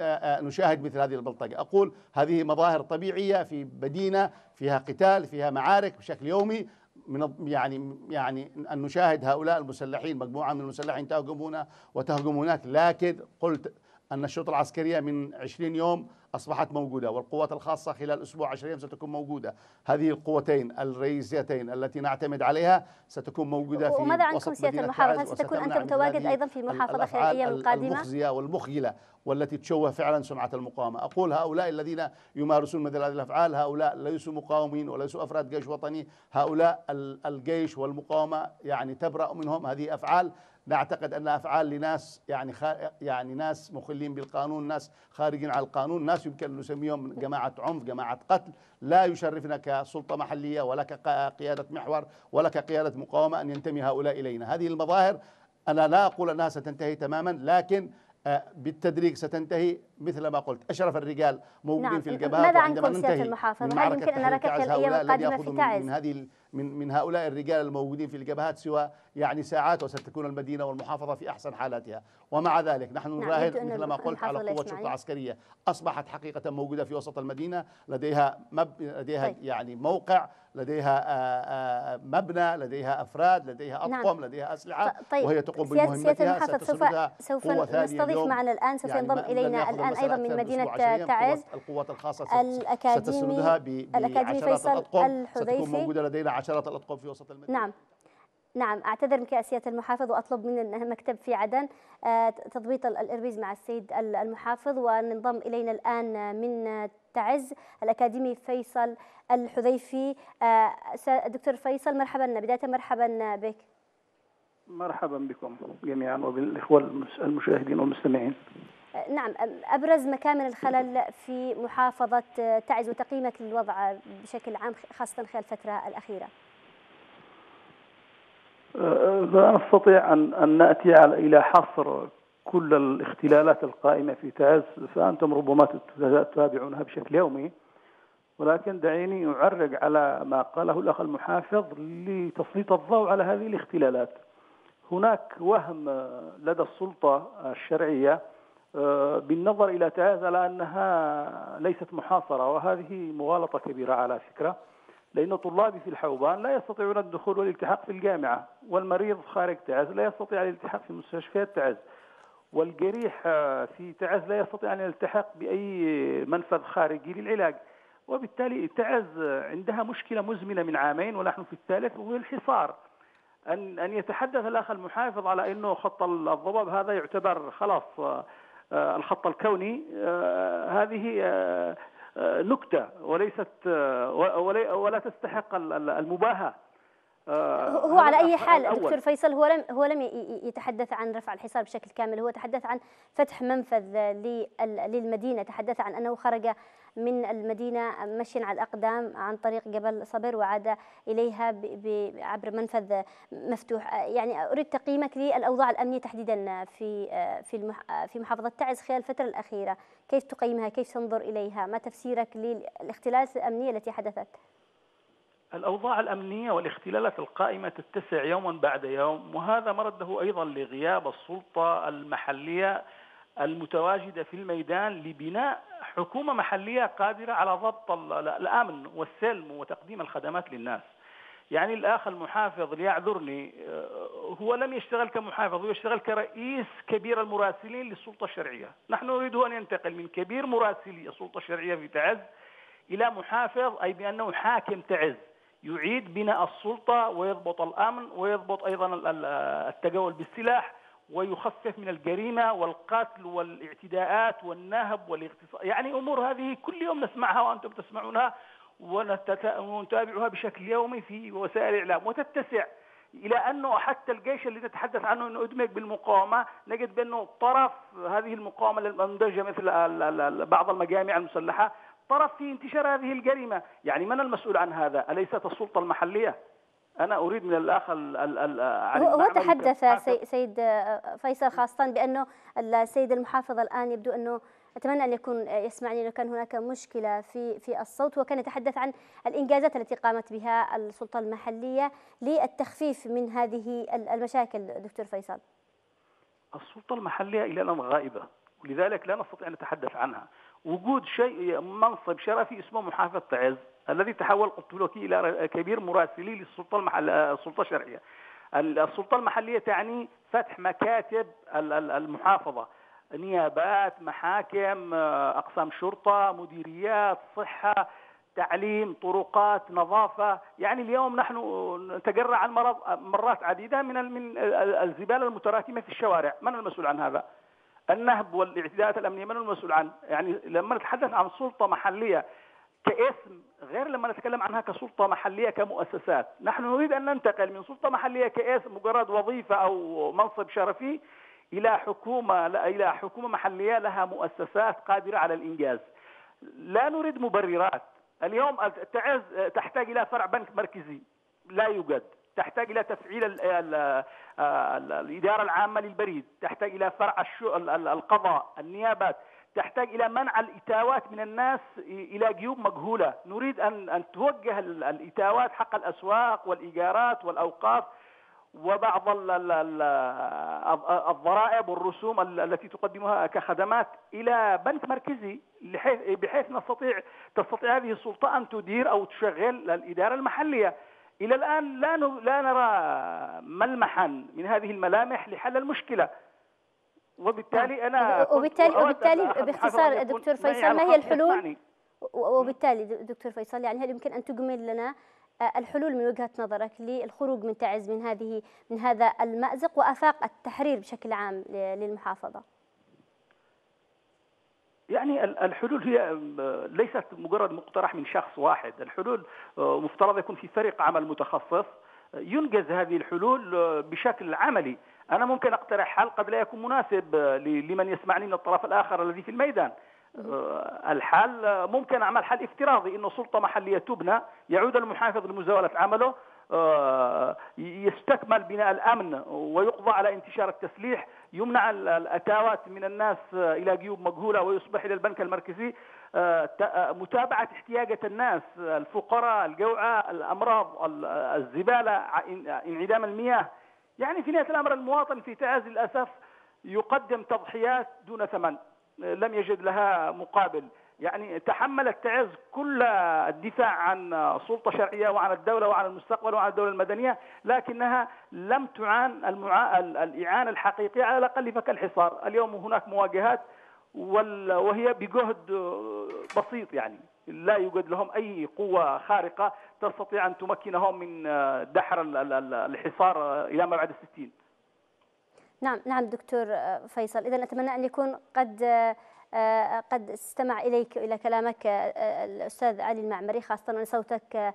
نشاهد مثل هذه البلطجة أقول هذه مظاهر طبيعية في مدينة فيها قتال فيها معارك بشكل يومي من يعني يعني ان نشاهد هؤلاء المسلحين مجموعه من المسلحين تهجم هنا وتهجم هناك لكن قلت ان الشرطه العسكريه من 20 يوم أصبحت موجودة والقوات الخاصة خلال أسبوع 20 أيام ستكون موجودة هذه القوتين الرئيسيتين التي نعتمد عليها ستكون موجودة في وماذا عنكم سيادة المحافظة هل ستكون أنت متواجد أيضا في محافظة خيرية القادمة المخزية والمخجلة والتي تشوه فعلا سمعة المقاومة أقول هؤلاء الذين يمارسون مثل هذه الأفعال هؤلاء ليسوا مقاومين وليسوا أفراد جيش وطني هؤلاء الجيش والمقاومة يعني تبرأ منهم هذه أفعال نعتقد انها افعال لناس يعني خا يعني ناس مخلين بالقانون ناس خارجين على القانون ناس يمكن نسميهم جماعه عنف جماعه قتل لا يشرفنا كسلطه محليه ولا كقياده محور ولا كقياده مقاومه ان ينتمي هؤلاء الينا هذه المظاهر انا لا اقول انها ستنتهي تماما لكن آه، بالتدريج ستنتهي مثل ما قلت أشرف الرجال موجودين نعم. في الجبهات ماذا عن كرسيات المحافظة؟ هل يمكن أن نراك في الأيام القادمة في تعز؟ من هذه من من هؤلاء الرجال الموجودين في الجبهات سوى يعني ساعات وستكون المدينه والمحافظه في احسن حالاتها، ومع ذلك نحن نعم، نراهن نعم مثل ما قلت على قوه شرطه عسكريه اصبحت حقيقه موجوده في وسط المدينه، لديها مب... لديها طيب. يعني موقع، لديها آآ آآ مبنى، لديها افراد، لديها اطقم، نعم. لديها اسلحه طيب. وهي تقوم بمهمتها سوف سوف نستضيف معنا الان سوف يعني ينضم الينا الآن أيضا من مدينة تعز القوات الخاصة الأكاديمي الأكاديمي فيصل الحذيفي ستكون موجودة لدينا عشرات الأطقم في وسط المدينة نعم نعم اعتذر من كاسيه المحافظ واطلب من المكتب في عدن آه، تضبيط الاربيز مع السيد المحافظ وننضم الينا الان من تعز الاكاديمي فيصل الحذيفي آه، دكتور فيصل مرحبا بدايه مرحبا بك مرحبا بكم جميعا وبالاخوه المشاهدين والمستمعين نعم أبرز مكامن الخلل في محافظة آه، تعز وتقييمك للوضع بشكل عام خاصة خلال الفترة الأخيرة لا أه، نستطيع أه، أن, أن نأتي على إلى حصر كل الاختلالات القائمة في تعز فأنتم ربما تتابعونها بشكل يومي ولكن دعيني أعرج على ما قاله الأخ المحافظ لتسليط الضوء على هذه الاختلالات هناك وهم لدى السلطة الشرعية آه، بالنظر إلى على أنها ليست محاصرة وهذه مغالطة كبيرة على فكرة لأن طلابي في الحوبان لا يستطيعون الدخول والالتحاق في الجامعة والمريض خارج تعز لا يستطيع الالتحاق في مستشفيات تعز والجريح في تعز لا يستطيع أن يلتحق بأي منفذ خارجي للعلاج وبالتالي تعز عندها مشكلة مزمنة من عامين ونحن في الثالث وهو الحصار أن أن يتحدث الأخ المحافظ على أنه خط الضباب هذا يعتبر خلاص آه، الخط الكوني آه، هذه آه، نكتة وليست ولا تستحق المباهة هو على اي حال دكتور فيصل هو لم هو لم يتحدث عن رفع الحصار بشكل كامل هو تحدث عن فتح منفذ للمدينه تحدث عن انه خرج من المدينة مشيا على الأقدام عن طريق جبل صبر وعاد إليها عبر منفذ مفتوح يعني أريد تقييمك للأوضاع الأمنية تحديدا في في في محافظة تعز خلال الفترة الأخيرة كيف تقيمها كيف تنظر إليها ما تفسيرك للاختلالات الأمنية التي حدثت الأوضاع الأمنية والاختلالات القائمة تتسع يوما بعد يوم وهذا مرده أيضا لغياب السلطة المحلية المتواجدة في الميدان لبناء حكومة محلية قادرة على ضبط الأمن والسلم وتقديم الخدمات للناس يعني الأخ المحافظ ليعذرني آه، هو لم يشتغل كمحافظ هو يشتغل كرئيس كبير المراسلين للسلطة الشرعية نحن نريد أن ينتقل من كبير مراسلي السلطة الشرعية في تعز إلى محافظ أي بأنه حاكم تعز يعيد بناء السلطة ويضبط الأمن ويضبط أيضا التجول بالسلاح ويخفف من الجريمة والقتل والاعتداءات والنهب والاغتصاب يعني أمور هذه كل يوم نسمعها وأنتم تسمعونها ونتابعها بشكل يومي في وسائل الإعلام وتتسع إلى أنه حتى الجيش اللي نتحدث عنه أنه أدمج بالمقاومة نجد بأنه طرف هذه المقاومة المندرجة مثل بعض المجامع المسلحة طرف في انتشار هذه الجريمة يعني من المسؤول عن هذا أليست السلطة المحلية انا اريد من الاخ ال آه، هو تحدث سيد آه، فيصل خاصه بانه السيد المحافظ الان يبدو انه اتمنى ان يكون آه، يسمعني لو كان هناك مشكله في في الصوت وكان يتحدث عن الانجازات التي قامت بها السلطه المحليه للتخفيف من هذه المشاكل دكتور فيصل. السلطه المحليه الى الان غائبه ولذلك لا نستطيع ان نتحدث عنها، وجود شيء منصب شرفي اسمه محافظ تعز الذي تحول قلت لك إلى كبير مراسلي للسلطة المحل... السلطة الشرعية السلطة المحلية تعني فتح مكاتب المحافظة نيابات محاكم آه، أقسام شرطة مديريات صحة تعليم طرقات نظافة يعني اليوم نحن نتجرع عن مرات عديدة من من الزبالة المتراكمة في الشوارع من المسؤول عن هذا النهب والاعتداءات الأمنية من المسؤول عن يعني لما نتحدث عن سلطة محلية كاسم غير لما نتكلم عنها كسلطة محلية كمؤسسات نحن نريد أن ننتقل من سلطة محلية كاسم مجرد وظيفة أو منصب شرفي إلى حكومة إلى حكومة محلية لها مؤسسات قادرة على الإنجاز لا نريد مبررات اليوم تعز تحتاج إلى فرع بنك مركزي لا يوجد تحتاج إلى تفعيل الإدارة العامة للبريد تحتاج إلى فرع القضاء النيابات تحتاج إلى منع الإتاوات من الناس إلى جيوب مجهولة نريد أن, أن توجه الإتاوات حق الأسواق والإيجارات والأوقاف وبعض الضرائب والرسوم التي تقدمها كخدمات الى بنك مركزي بحيث نستطيع تستطيع هذه السلطه ان تدير او تشغل الاداره المحليه. الى الان لا لا نرى ملمحا من هذه الملامح لحل المشكله. وبالتالي آه. انا وبالتالي وبالتالي باختصار دكتور فيصل ما هي الحلول وبالتالي دكتور فيصل يعني هل يمكن ان تجمل لنا آه، الحلول من وجهه نظرك للخروج من تعز من هذه من هذا المازق وافاق التحرير بشكل عام للمحافظه يعني الحلول هي آه، ليست مجرد مقترح من شخص واحد الحلول مفترض يكون في فريق عمل متخصص ينجز هذه الحلول بشكل عملي أنا ممكن أقترح حل قد لا يكون مناسب لمن يسمعني من الطرف الآخر الذي في الميدان أه، الحل ممكن أعمل حل افتراضي أنه سلطة محلية تبنى يعود المحافظ لمزاولة عمله أه، يستكمل بناء الامن ويقضى على انتشار التسليح يمنع الاتاوات من الناس الى جيوب مجهوله ويصبح الى البنك المركزي أه، متابعه احتياجات الناس الفقراء الجوعى الامراض الزباله انعدام المياه يعني في نهاية الأمر المواطن في تعز للأسف يقدم تضحيات دون ثمن لم يجد لها مقابل يعني تحمل التعز كل الدفاع عن سلطة شرعية وعن الدولة وعن المستقبل وعن الدولة المدنية لكنها لم تعان المعا... الإعانة الحقيقية على الأقل فك الحصار اليوم هناك مواجهات وال... وهي بجهد بسيط يعني لا يوجد لهم أي قوة خارقة تستطيع أن تمكنهم من آه، دحر الحصار آه، إلى ما بعد الستين نعم نعم دكتور آه، فيصل إذا أتمنى أن يكون قد قد استمع إليك إلى كلامك الأستاذ علي المعمري خاصة أن صوتك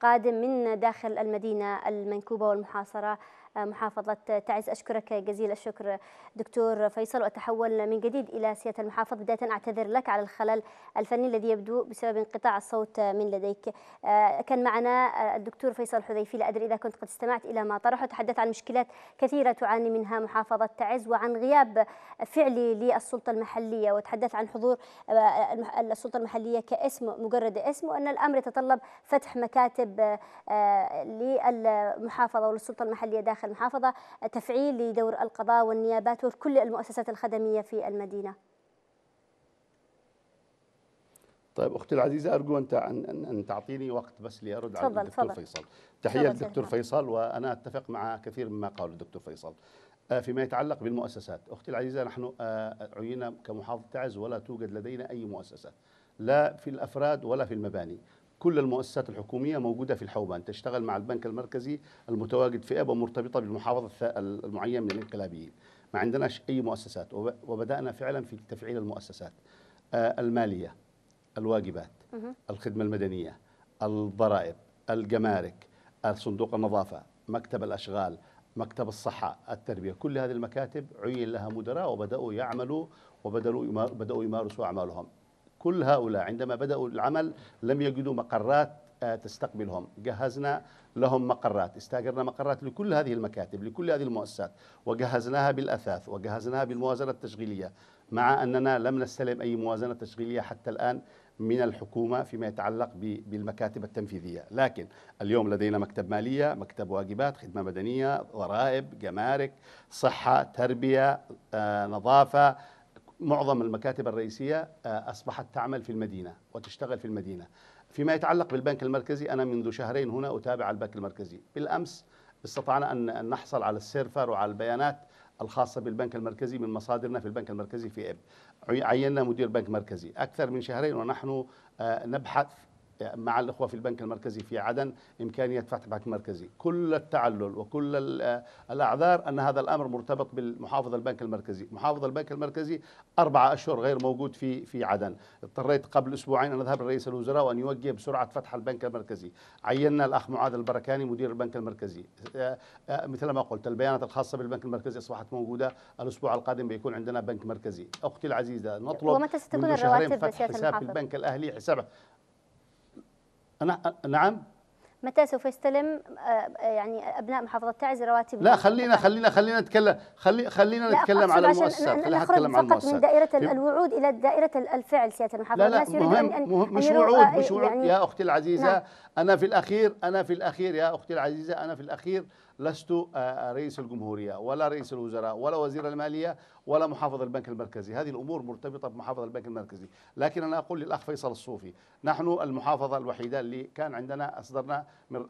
قادم من داخل المدينة المنكوبة والمحاصرة محافظة تعز أشكرك جزيل الشكر دكتور فيصل وأتحول من جديد إلى سيادة المحافظ بداية أعتذر لك على الخلل الفني الذي يبدو بسبب انقطاع الصوت من لديك آه، كان معنا آه، الدكتور فيصل حذيفي لا أدري إذا كنت قد استمعت إلى ما طرحه تحدث عن مشكلات كثيرة تعاني منها محافظة تعز وعن غياب فعلي للسلطة المحلية وتحدث عن حضور آه، السلطة المحلية كاسم مجرد اسم وأن الأمر يتطلب فتح مكاتب للمحافظة وللسلطة المحلية داخل المحافظة تفعيل لدور القضاء والنيابات وكل المؤسسات الخدمية في المدينة طيب اختي العزيزه ارجو ان ان تعطيني وقت بس لارد على الدكتور فيصل تحيه للدكتور فيصل وانا اتفق مع كثير مما قاله الدكتور فيصل آه، فيما يتعلق بالمؤسسات اختي العزيزه نحن آه، عينا كمحافظه تعز ولا توجد لدينا اي مؤسسة لا في الافراد ولا في المباني كل المؤسسات الحكومية موجودة في الحوبان تشتغل مع البنك المركزي المتواجد في أبا مرتبطة بالمحافظة المعينة من الانقلابيين ما عندناش أي مؤسسات وبدأنا فعلا في تفعيل المؤسسات آه، المالية الواجبات الخدمة المدنية الضرائب الجمارك صندوق النظافة مكتب الأشغال مكتب الصحة التربية كل هذه المكاتب عين لها مدراء وبدأوا يعملوا وبدأوا يمارسوا أعمالهم كل هؤلاء عندما بدأوا العمل لم يجدوا مقرات آه، تستقبلهم جهزنا لهم مقرات استاجرنا مقرات لكل هذه المكاتب لكل هذه المؤسسات وجهزناها بالأثاث وجهزناها بالموازنة التشغيلية مع أننا لم نستلم أي موازنة تشغيلية حتى الآن من الحكومة فيما يتعلق بالمكاتب التنفيذية لكن اليوم لدينا مكتب مالية مكتب واجبات خدمة مدنية ضرائب جمارك صحة تربية آه، نظافة معظم المكاتب الرئيسية آه، أصبحت تعمل في المدينة وتشتغل في المدينة فيما يتعلق بالبنك المركزي أنا منذ شهرين هنا أتابع البنك المركزي بالأمس استطعنا أن نحصل على السيرفر وعلى البيانات الخاصة بالبنك المركزي من مصادرنا في البنك المركزي في إب عينا مدير بنك مركزي أكثر من شهرين ونحن آه، نبحث مع الإخوة في البنك المركزي في عدن إمكانية فتح بنك مركزي كل التعلل وكل الأعذار أن هذا الأمر مرتبط بالمحافظ البنك المركزي محافظ البنك المركزي أربعة أشهر غير موجود في في عدن اضطريت قبل أسبوعين أن أذهب لرئيس الوزراء وأن يوجه بسرعة فتح البنك المركزي عينا الأخ معاذ البركاني مدير البنك المركزي آه، آه، مثل ما قلت البيانات الخاصة بالبنك المركزي أصبحت موجودة الأسبوع القادم بيكون عندنا بنك مركزي أختي العزيزة نطلب ومتى ستكون الرواتب حساب البنك الأهلي حساب نعم متى سوف يستلم آه، يعني ابناء محافظه تعز رواتب لا خلينا خلينا خلينا نتكلم خلي خلينا نتكلم على المؤسسات خلينا نتكلم على المؤسسات من دائره الوعود الى دائره الفعل سياده المحافظه لا لا الناس مهم مهم مش وعود آه، مش وعود يعني يا اختي العزيزه نعم. انا في الاخير انا في الاخير يا اختي العزيزه انا في الاخير لست آه، آه، رئيس الجمهورية ولا رئيس الوزراء ولا وزير المالية ولا محافظ البنك المركزي هذه الأمور مرتبطة بمحافظ البنك المركزي لكن أنا أقول للأخ فيصل الصوفي نحن المحافظة الوحيدة اللي كان عندنا أصدرنا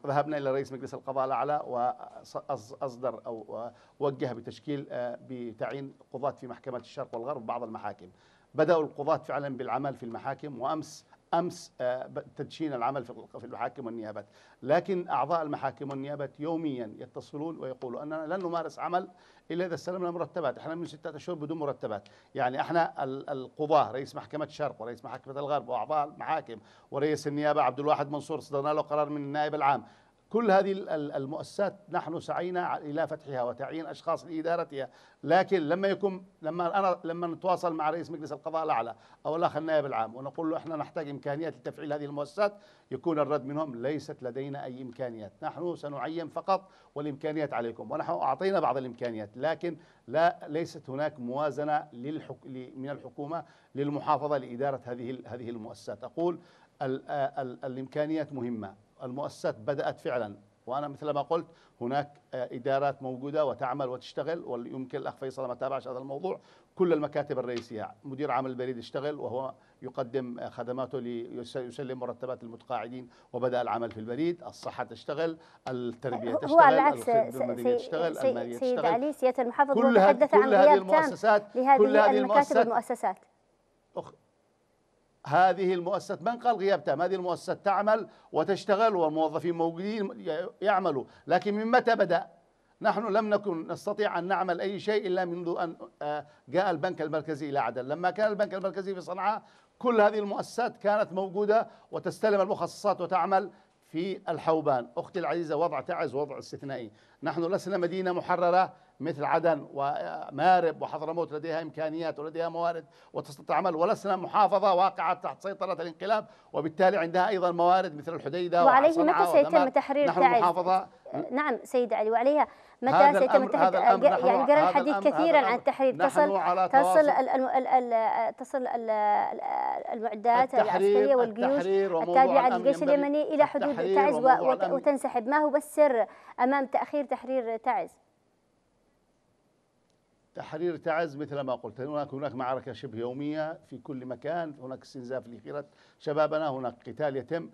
ذهبنا إلى رئيس مجلس القضاء الأعلى وأصدر أو وجه بتشكيل آه، بتعيين قضاة في محكمة الشرق والغرب بعض المحاكم بدأوا القضاة فعلا بالعمل في المحاكم وأمس امس آه، تدشين العمل في المحاكم والنيابات لكن اعضاء المحاكم والنيابات يوميا يتصلون ويقولوا اننا لن نمارس عمل الا اذا استلمنا مرتبات احنا من ستة اشهر بدون مرتبات يعني احنا القضاه رئيس محكمه الشرق ورئيس محكمه الغرب واعضاء المحاكم ورئيس النيابه عبد الواحد منصور صدرنا له قرار من النائب العام كل هذه المؤسسات نحن سعينا الى فتحها وتعيين اشخاص لادارتها لكن لما يكون لما انا لما نتواصل مع رئيس مجلس القضاء الاعلى او الاخ النائب العام ونقول له احنا نحتاج امكانيات لتفعيل هذه المؤسسات يكون الرد منهم ليست لدينا اي امكانيات نحن سنعين فقط والامكانيات عليكم ونحن اعطينا بعض الامكانيات لكن لا ليست هناك موازنه للحك... من الحكومه للمحافظه لاداره هذه هذه المؤسسات اقول ال... ال... الامكانيات مهمه المؤسسات بدأت فعلا وأنا مثل ما قلت هناك إدارات موجودة وتعمل وتشتغل ويمكن الأخ فيصل ما تابعش هذا الموضوع كل المكاتب الرئيسية مدير عام البريد اشتغل وهو يقدم خدماته ليسلم مرتبات المتقاعدين وبدأ العمل في البريد الصحة تشتغل التربية تشتغل هو العكس تشتغل سي المالية سي تشتغل سيد علي سيادة المحافظ كل تحدث عن غياب تام لهذه كل هذه المكاتب المؤسسات, المؤسسات هذه المؤسسة من قال غياب تام هذه المؤسسة تعمل وتشتغل والموظفين موجودين يعملوا لكن من متى بدأ نحن لم نكن نستطيع أن نعمل أي شيء إلا منذ أن آه، جاء البنك المركزي إلى عدن لما كان البنك المركزي في صنعاء كل هذه المؤسسات كانت موجودة وتستلم المخصصات وتعمل في الحوبان أختي العزيزة وضع تعز وضع استثنائي نحن لسنا مدينة محررة مثل عدن ومارب وحضرموت لديها إمكانيات ولديها موارد وتستطيع عمل ولسنا محافظة واقعة تحت سيطرة الانقلاب وبالتالي عندها أيضا موارد مثل الحديدة وعليه متى سيتم نعم، تحرير نحن تعز محافظة نعم سيد علي وعليها متى سيتم تحرير يعني قرأ الحديث كثيرا عن التحرير تصل تصل تصل المعدات العسكرية والجيوش التابعة للجيش اليمني إلى حدود تعز وتنسحب ما هو السر أمام تأخير تحرير تعز تحرير تعز مثل ما قلت هناك هناك معركة شبه يومية في كل مكان هناك استنزاف لخيرة شبابنا هناك قتال يتم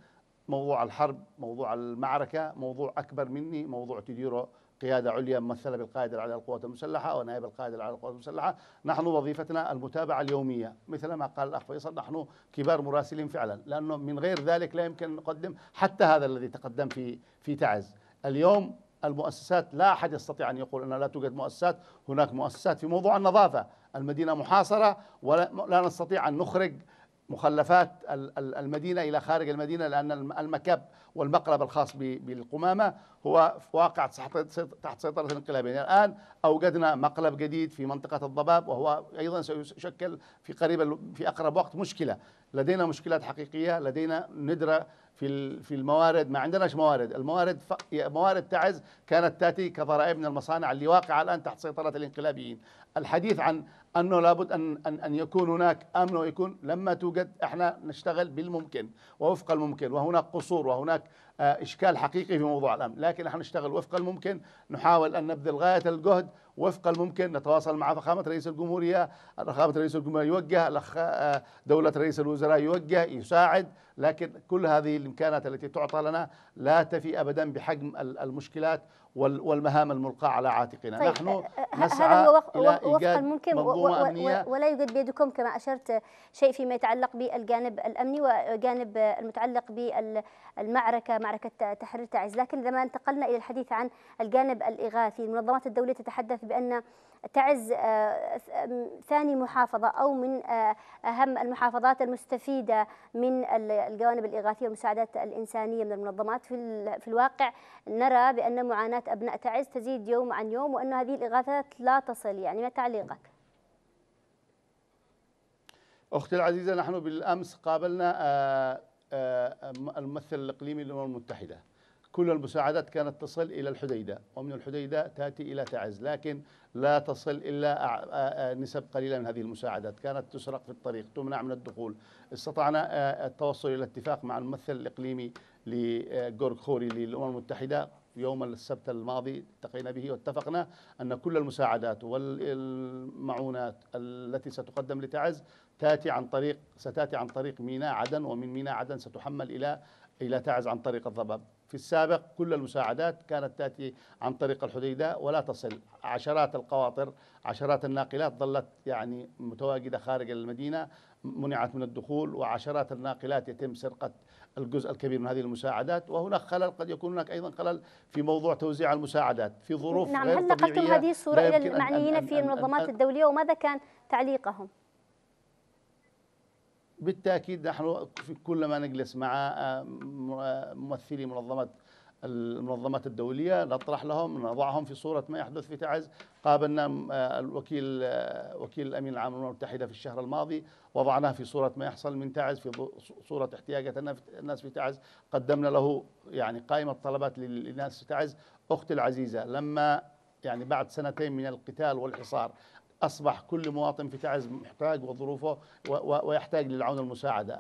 موضوع الحرب موضوع المعركة موضوع أكبر مني موضوع تديره قيادة عليا ممثلة بالقائد على للقوات المسلحة ونائب القائد على للقوات المسلحة نحن وظيفتنا المتابعة اليومية مثل ما قال الأخ فيصل نحن كبار مراسلين فعلا لأنه من غير ذلك لا يمكن أن نقدم حتى هذا الذي تقدم في في تعز اليوم المؤسسات لا أحد يستطيع أن يقول أن لا توجد مؤسسات هناك مؤسسات في موضوع النظافة المدينة محاصرة ولا لا نستطيع أن نخرج مخلفات المدينة إلى خارج المدينة لأن المكب والمقلب الخاص بالقمامة هو واقع تحت سيطرة الانقلابيين يعني الآن أوجدنا مقلب جديد في منطقة الضباب وهو أيضا سيشكل في قريب في أقرب وقت مشكلة لدينا مشكلات حقيقية لدينا ندرة في في الموارد ما عندناش موارد الموارد ف... موارد تعز كانت تاتي كضرائب من المصانع اللي واقعه الان تحت سيطره الانقلابيين الحديث عن انه لابد ان ان ان يكون هناك امن ويكون لما توجد احنا نشتغل بالممكن ووفق الممكن وهناك قصور وهناك آه، اشكال حقيقي في موضوع الامن لكن احنا نشتغل وفق الممكن نحاول ان نبذل غايه الجهد وفق الممكن نتواصل مع فخامه رئيس الجمهوريه فخامه رئيس الجمهوريه يوجه الاخ آه، دوله رئيس الوزراء يوجه يساعد لكن كل هذه الامكانات التي تعطى لنا لا تفي ابدا بحجم المشكلات والمهام الملقاة على عاتقنا طيب نحن آه، آه، نسعى هذا هو وفق إلى إيجاد ممكن منظومة أمنية ولا يوجد بيدكم كما أشرت شيء فيما يتعلق بالجانب الأمني وجانب المتعلق بالمعركة معركة تحرير تعز لكن لما انتقلنا إلى الحديث عن الجانب الإغاثي المنظمات الدولية تتحدث بأن تعز آه، ثاني محافظة أو من آه، أهم المحافظات المستفيدة من الجوانب الإغاثية والمساعدات الإنسانية من المنظمات في الواقع نرى بأن معاناة أبناء تعز تزيد يوم عن يوم وأن هذه الإغاثات لا تصل يعني ما تعليقك؟ أختي العزيزة نحن بالأمس قابلنا آه، الممثل الإقليمي للأمم المتحدة كل المساعدات كانت تصل إلى الحديدة ومن الحديدة تأتي إلى تعز لكن لا تصل إلا نسب قليلة من هذه المساعدات كانت تسرق في الطريق تمنع من الدخول استطعنا التوصل إلى اتفاق مع الممثل الإقليمي لجورج خوري للأمم المتحدة يوم السبت الماضي التقينا به واتفقنا أن كل المساعدات والمعونات التي ستقدم لتعز تأتي عن طريق ستأتي عن طريق ميناء عدن ومن ميناء عدن ستحمل إلى إلى تعز عن طريق الضباب في السابق كل المساعدات كانت تأتي عن طريق الحديدة ولا تصل عشرات القواطر عشرات الناقلات ظلت يعني متواجدة خارج المدينة منعت من الدخول وعشرات الناقلات يتم سرقة الجزء الكبير من هذه المساعدات وهناك خلل قد يكون هناك أيضا خلل في موضوع توزيع المساعدات في ظروف نعم غير هل نقلتم هذه الصورة إلى المعنيين في المنظمات الدولية وماذا كان تعليقهم؟ بالتاكيد نحن كلما نجلس مع آه، ممثلي منظمه المنظمات الدوليه نطرح لهم نضعهم في صوره ما يحدث في تعز قابلنا آه، الوكيل آه، وكيل الامين العام للامم المتحده في الشهر الماضي وضعناه في صوره ما يحصل من تعز في صوره احتياجات الناس في تعز قدمنا له يعني قائمه طلبات للناس في تعز اختي العزيزه لما يعني بعد سنتين من القتال والحصار أصبح كل مواطن في تعز محتاج وظروفه ويحتاج للعون المساعدة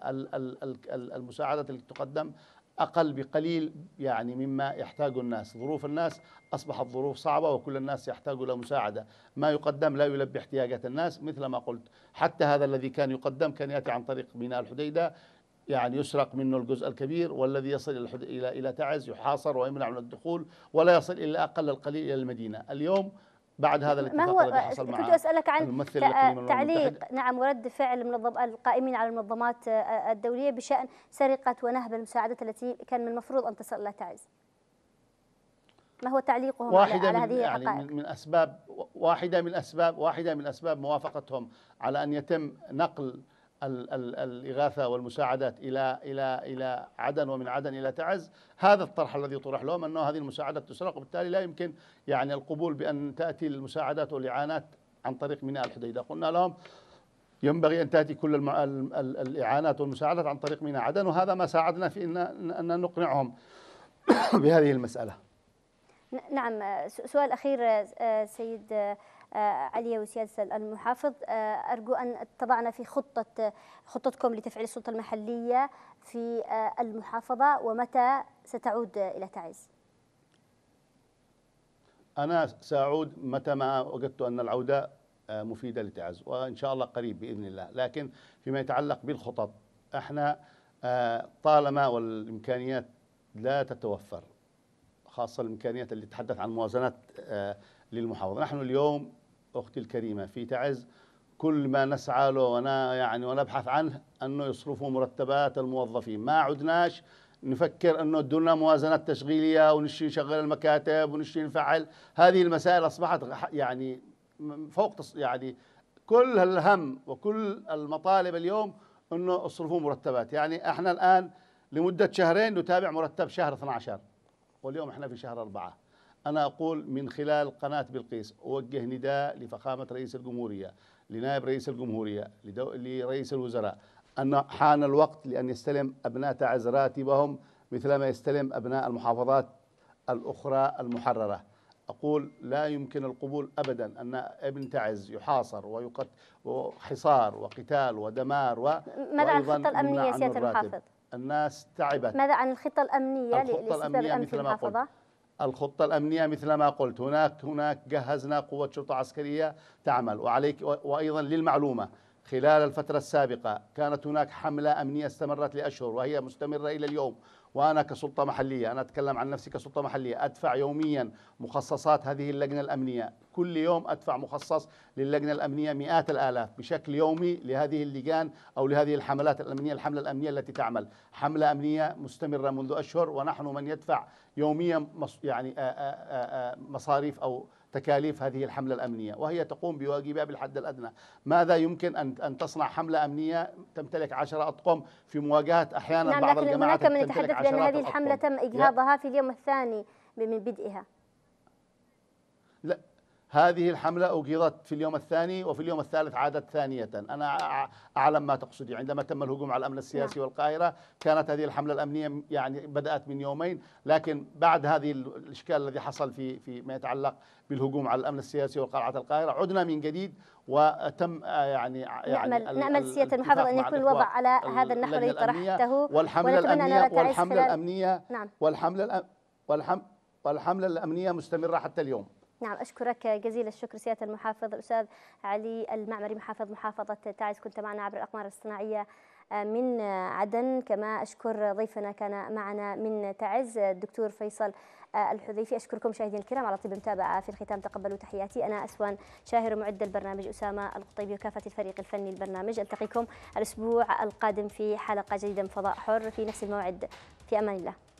المساعدة التي تقدم أقل بقليل يعني مما يحتاج الناس ظروف الناس أصبحت ظروف صعبة وكل الناس يحتاج إلى مساعدة ما يقدم لا يلبي احتياجات الناس مثل ما قلت حتى هذا الذي كان يقدم كان يأتي عن طريق ميناء الحديدة يعني يسرق منه الجزء الكبير والذي يصل إلى إلى تعز يحاصر ويمنع من الدخول ولا يصل إلا أقل القليل إلى المدينة اليوم بعد هذا الاتفاق ما هو الذي حصل مع كنت اسالك عن تعليق نعم ورد فعل منظم القائمين على المنظمات الدوليه بشان سرقه ونهب المساعدات التي كان من المفروض ان تصل لها تعز ما هو تعليقهم واحدة على, على هذه يعني الحقائق؟ من اسباب واحده من اسباب واحده من اسباب موافقتهم على ان يتم نقل الإغاثة والمساعدات إلى إلى إلى عدن ومن عدن إلى تعز هذا الطرح الذي طرح لهم أنه هذه المساعدات تسرق وبالتالي لا يمكن يعني القبول بأن تأتي المساعدات والإعانات عن طريق ميناء الحديدة قلنا لهم ينبغي أن تأتي كل الإعانات والمساعدات عن طريق ميناء عدن وهذا ما ساعدنا في أن, أن نقنعهم بهذه المسألة نعم سؤال أخير سيد آه، عليا وسيادة المحافظ آه، أرجو أن تضعنا في خطة خطتكم لتفعيل السلطة المحلية في آه، المحافظة ومتى ستعود إلى تعز أنا سأعود متى ما وجدت أن العودة مفيدة لتعز وإن شاء الله قريب بإذن الله لكن فيما يتعلق بالخطط احنا طالما والإمكانيات لا تتوفر خاصة الإمكانيات اللي تتحدث عن موازنات للمحافظة نحن اليوم أختي الكريمة في تعز كل ما نسعى له ونا يعني ونبحث عنه أنه يصرفوا مرتبات الموظفين ما عدناش نفكر أنه دونا موازنات تشغيلية ونشي نشغل المكاتب ونشي نفعل هذه المسائل أصبحت يعني فوق يعني كل الهم وكل المطالب اليوم أنه اصرفوا مرتبات يعني احنا الآن لمدة شهرين نتابع مرتب شهر 12 واليوم احنا في شهر أربعة أنا أقول من خلال قناة بلقيس أوجه نداء لفخامة رئيس الجمهورية لنائب رئيس الجمهورية لدو... لرئيس الوزراء أن حان الوقت لأن يستلم أبناء تعز راتبهم مثلما يستلم أبناء المحافظات الأخرى المحررة أقول لا يمكن القبول أبدا أن ابن تعز يحاصر ويقت وحصار وقتال ودمار و... ماذا عن الخطة الأمنية سيادة المحافظ؟ الناس تعبت ماذا عن الخطة الأمنية الخطة الأمنية مثل ما قلت الخطة الأمنية مثل ما قلت هناك هناك جهزنا قوة شرطة عسكرية تعمل وعليك وأيضا للمعلومة خلال الفترة السابقة كانت هناك حملة أمنية استمرت لأشهر وهي مستمرة إلى اليوم وأنا كسلطة محلية أنا أتكلم عن نفسي كسلطة محلية أدفع يوميا مخصصات هذه اللجنة الأمنية كل يوم أدفع مخصص للجنة الأمنية مئات الآلاف بشكل يومي لهذه اللجان أو لهذه الحملات الأمنية الحملة الأمنية التي تعمل حملة أمنية مستمرة منذ أشهر ونحن من يدفع يوميا يعني مصاريف أو تكاليف هذه الحملة الأمنية وهي تقوم بواجبها بالحد الأدنى ماذا يمكن أن أن تصنع حملة أمنية تمتلك عشرة أطقم في مواجهة أحيانا نعم بعض لكن الجماعات هناك من يتحدث بأن هذه الحملة تم إجهاضها في اليوم الثاني من بدئها لا هذه الحملة أجرت في اليوم الثاني وفي اليوم الثالث عادت ثانية أنا أعلم ما تقصدي عندما تم الهجوم على الأمن السياسي نعم. والقاهرة كانت هذه الحملة الأمنية يعني بدأت من يومين لكن بعد هذه الإشكال الذي حصل في في ما يتعلق بالهجوم على الأمن السياسي وقلعة القاهرة عدنا من جديد وتم آه، يعني آه، يعني نأمل, نأمل سيادة المحافظ أن يكون الوضع على هذا النحو الذي طرحته والحملة الأمنية والحملة الأمنية نعم والحملة والحملة الأمنية مستمرة حتى اليوم نعم أشكرك جزيل الشكر سيادة المحافظ الأستاذ علي المعمري محافظ محافظة تعز كنت معنا عبر الأقمار الصناعية آه، من عدن كما أشكر ضيفنا كان معنا من تعز الدكتور فيصل آه، الحذيفي أشكركم مشاهدينا الكرام على طيب المتابعة في الختام تقبلوا تحياتي أنا أسوان شاهر معد البرنامج أسامة القطيبي وكافة الفريق الفني البرنامج ألتقيكم الأسبوع القادم في حلقة جديدة من فضاء حر في نفس الموعد في أمان الله